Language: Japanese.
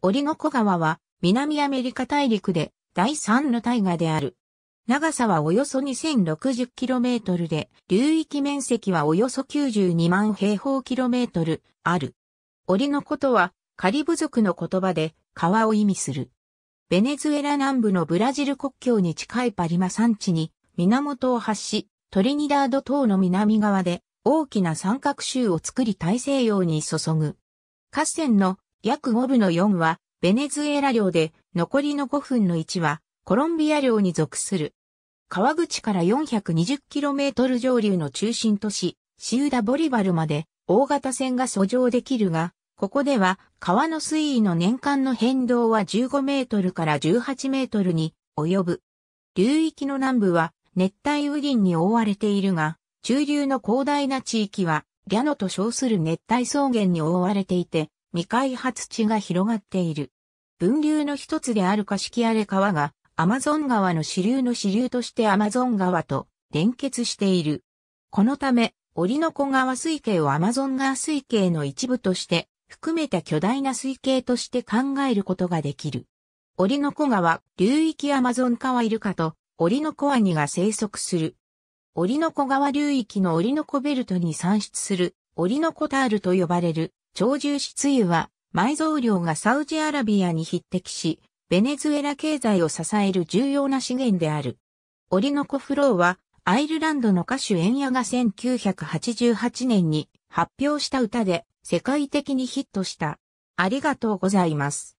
オリノコ川は南アメリカ大陸で第3の大河である。長さはおよそ 2060km で、流域面積はおよそ92万平方キロメートルある。オリノコとはカリブ族の言葉で川を意味する。ベネズエラ南部のブラジル国境に近いパリマ山地に源を発し、トリニダード島の南側で大きな三角州を作り大西洋に注ぐ。河川の約5分の4はベネズエラ領で、残りの5分の1はコロンビア領に属する。川口から 420km 上流の中心都市、シウダ・ボリバルまで大型船が遡上できるが、ここでは川の水位の年間の変動は15メートルから18メートルに及ぶ。流域の南部は熱帯雨林に覆われているが、中流の広大な地域は、リャノと称する熱帯草原に覆われていて、未開発地が広がっている。分流の一つであるカシキアレ川が、アマゾン川の支流の支流としてアマゾン川と連結している。このため、オリノコ川水系をアマゾン川水系の一部として含めた巨大な水系として考えることができる。オリノコ川、流域アマゾン川イルカとオリノコワニが生息する。オリノコ川流域のオリノコベルトに産出するオリノコタールと呼ばれる鳥獣質油は埋蔵量がサウジアラビアに匹敵し、ベネズエラ経済を支える重要な資源である。オリノコフローは、アイルランドの歌手エンヤが1988年に発表した歌で世界的にヒットした。ありがとうございます。